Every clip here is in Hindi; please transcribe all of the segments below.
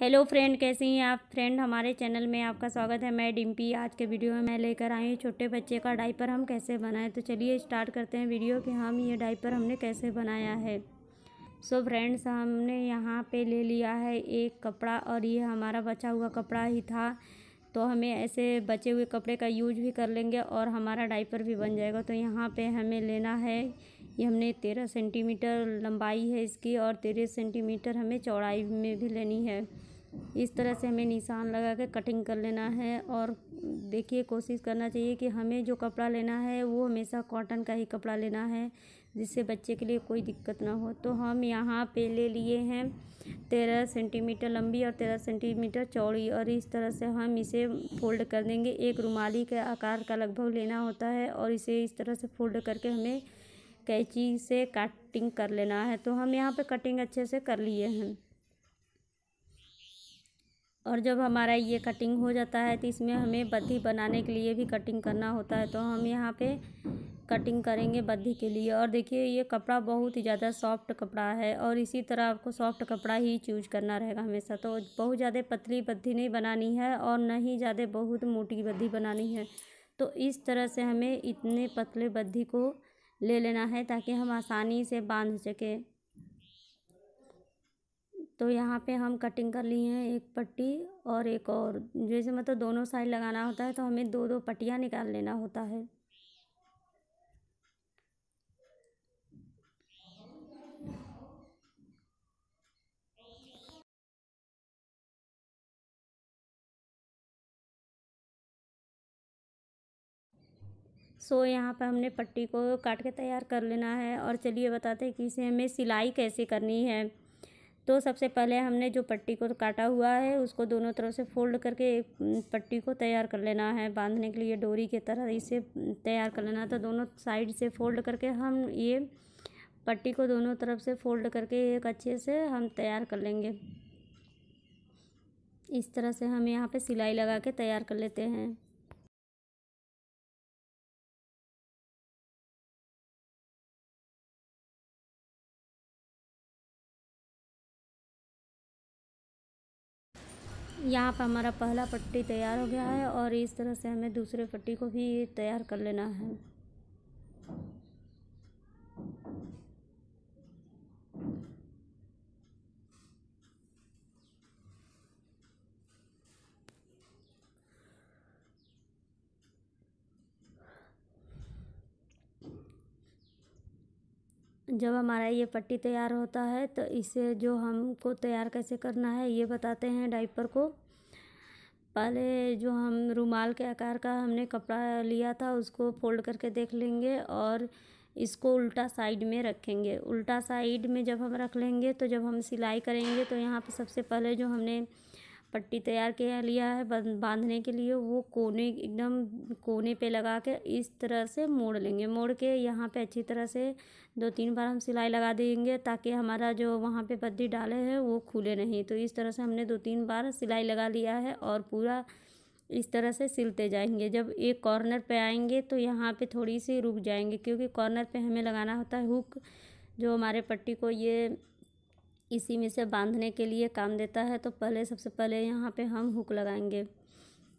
हेलो फ्रेंड कैसे हैं आप फ्रेंड हमारे चैनल में आपका स्वागत है मैं डिम्पी आज के वीडियो में मैं लेकर आई हूँ छोटे बच्चे का डाइपर हम कैसे बनाएं तो चलिए स्टार्ट करते हैं वीडियो कि हम ये डाइपर हमने कैसे बनाया है सो so फ्रेंड्स हमने यहाँ पे ले लिया है एक कपड़ा और ये हमारा बचा हुआ कपड़ा ही था तो हमें ऐसे बचे हुए कपड़े का यूज भी कर लेंगे और हमारा डाइपर भी बन जाएगा तो यहाँ पर हमें लेना है ये हमने तेरह सेंटीमीटर लंबाई है इसकी और तेरह सेंटीमीटर हमें चौड़ाई में भी लेनी है इस तरह से हमें निशान लगा के कटिंग कर लेना है और देखिए कोशिश करना चाहिए कि हमें जो कपड़ा लेना है वो हमेशा कॉटन का ही कपड़ा लेना है जिससे बच्चे के लिए कोई दिक्कत ना हो तो हम यहाँ पे ले लिए हैं तेरह सेंटीमीटर लंबी और तेरह सेंटीमीटर चौड़ी और इस तरह से हम इसे फोल्ड कर देंगे एक रुमाली के आकार का लगभग लेना होता है और इसे इस तरह से फोल्ड करके हमें कैंची से कटिंग कर लेना है तो हम यहाँ पे कटिंग अच्छे से कर लिए हैं और जब हमारा ये कटिंग हो जाता है तो इसमें हमें बद्धी बनाने के लिए भी कटिंग करना होता है तो हम यहाँ पे कटिंग करेंगे बद्धी के लिए और देखिए ये कपड़ा बहुत ही ज़्यादा सॉफ्ट कपड़ा है और इसी तरह आपको सॉफ्ट कपड़ा ही चूज करना रहेगा हमेशा तो बहुत ज़्यादा पतली बद्धी नहीं बनानी है और न ही ज़्यादा बहुत मोटी बद्धी बनानी है तो इस तरह से हमें इतने पतले बद्धी को ले लेना है ताकि हम आसानी से बांध सकें तो यहाँ पे हम कटिंग कर लिए हैं एक पट्टी और एक और जैसे मतलब दोनों साइड लगाना होता है तो हमें दो दो पट्टियाँ निकाल लेना होता है सो so, यहाँ पर हमने पट्टी को काट के तैयार कर लेना है और चलिए बताते हैं कि इसे हमें सिलाई कैसे करनी है तो सबसे पहले हमने जो पट्टी को काटा हुआ है उसको दोनों तरफ से फोल्ड करके एक पट्टी को तैयार कर लेना है बांधने के लिए डोरी के तरह इसे तैयार कर लेना तो दोनों साइड से फोल्ड करके हम ये पट्टी को दोनों तरफ से फोल्ड करके एक अच्छे से हम तैयार कर लेंगे इस तरह से हम यहाँ पे सिलाई लगा के तैयार कर लेते हैं यहाँ पर हमारा पहला पट्टी तैयार हो गया है और इस तरह से हमें दूसरे पट्टी को भी तैयार कर लेना है जब हमारा ये पट्टी तैयार होता है तो इसे जो हमको तैयार कैसे करना है ये बताते हैं डाइपर को पहले जो हम रुमाल के आकार का हमने कपड़ा लिया था उसको फोल्ड करके देख लेंगे और इसको उल्टा साइड में रखेंगे उल्टा साइड में जब हम रख लेंगे तो जब हम सिलाई करेंगे तो यहाँ पर सबसे पहले जो हमने पट्टी तैयार किया लिया है बांधने के लिए वो कोने एकदम कोने पे लगा के इस तरह से मोड़ लेंगे मोड़ के यहाँ पे अच्छी तरह से दो तीन बार हम सिलाई लगा देंगे ताकि हमारा जो वहाँ पे पद्दी डाले हैं वो खुले नहीं तो इस तरह से हमने दो तीन बार सिलाई लगा लिया है और पूरा इस तरह से सिलते जाएंगे जब एक कॉर्नर पे आएंगे तो यहाँ पे थोड़ी सी रुक जाएंगे क्योंकि कॉर्नर पे हमें लगाना होता है हुक जो हमारे पट्टी को ये इसी में से बांधने के लिए काम देता है तो पहले सबसे पहले यहाँ पे हम हुक लगाएंगे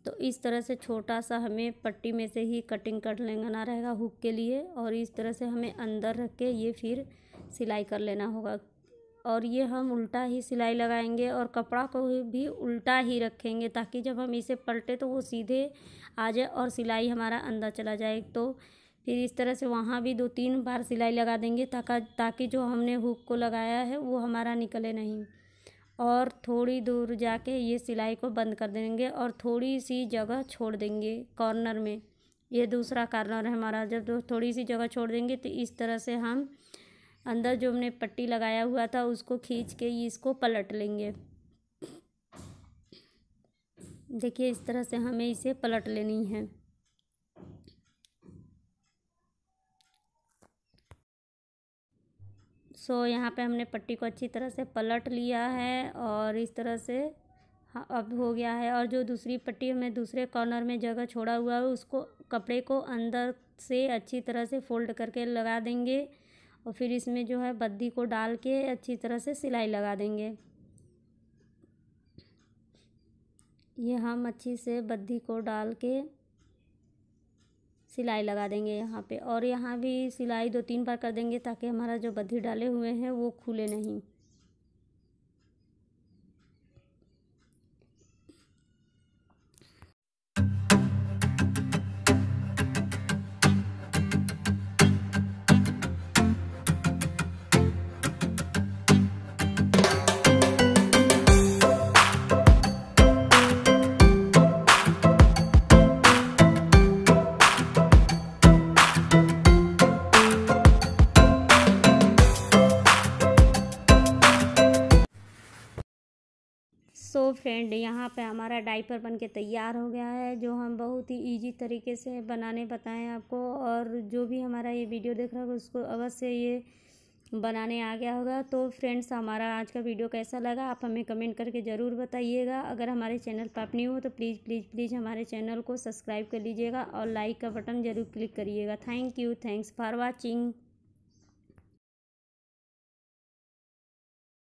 तो इस तरह से छोटा सा हमें पट्टी में से ही कटिंग कर लेना रहेगा हुक के लिए और इस तरह से हमें अंदर रख के ये फिर सिलाई कर लेना होगा और ये हम उल्टा ही सिलाई लगाएंगे और कपड़ा को भी उल्टा ही रखेंगे ताकि जब हम इसे पलटे तो वो सीधे आ जाए और सिलाई हमारा अंदर चला जाए तो फिर इस तरह से वहाँ भी दो तीन बार सिलाई लगा देंगे ताका ताकि जो हमने हुक को लगाया है वो हमारा निकले नहीं और थोड़ी दूर जाके ये सिलाई को बंद कर देंगे और थोड़ी सी जगह छोड़ देंगे कॉर्नर में ये दूसरा कॉर्नर है हमारा जब थोड़ी सी जगह छोड़ देंगे तो इस तरह से हम अंदर जो हमने पट्टी लगाया हुआ था उसको खींच के इसको पलट लेंगे देखिए इस तरह से हमें इसे पलट लेनी है सो यहाँ पे हमने पट्टी को अच्छी तरह से पलट लिया है और इस तरह से हाँ, अब हो गया है और जो दूसरी पट्टी हमें दूसरे कॉर्नर में जगह छोड़ा हुआ है उसको कपड़े को अंदर से अच्छी तरह से फोल्ड करके लगा देंगे और फिर इसमें जो है बद्दी को डाल के अच्छी तरह से सिलाई लगा देंगे ये हम अच्छी से बद्दी को डाल के सिलाई लगा देंगे यहाँ पे और यहाँ भी सिलाई दो तीन बार कर देंगे ताकि हमारा जो बद्धी डाले हुए हैं वो खुले नहीं फ्रेंड यहाँ पे हमारा डाइपर बन के तैयार हो गया है जो हम बहुत ही इजी तरीके से बनाने बताएं आपको और जो भी हमारा ये वीडियो देख रहा होगा उसको अवश्य ये बनाने आ गया होगा तो फ्रेंड्स हमारा आज का वीडियो कैसा लगा आप हमें कमेंट करके ज़रूर बताइएगा अगर हमारे चैनल पर अपनी हो तो प्लीज़ प्लीज़ प्लीज़ हमारे चैनल को सब्सक्राइब कर लीजिएगा और लाइक का बटन ज़रूर क्लिक करिएगा thank you thanks for watching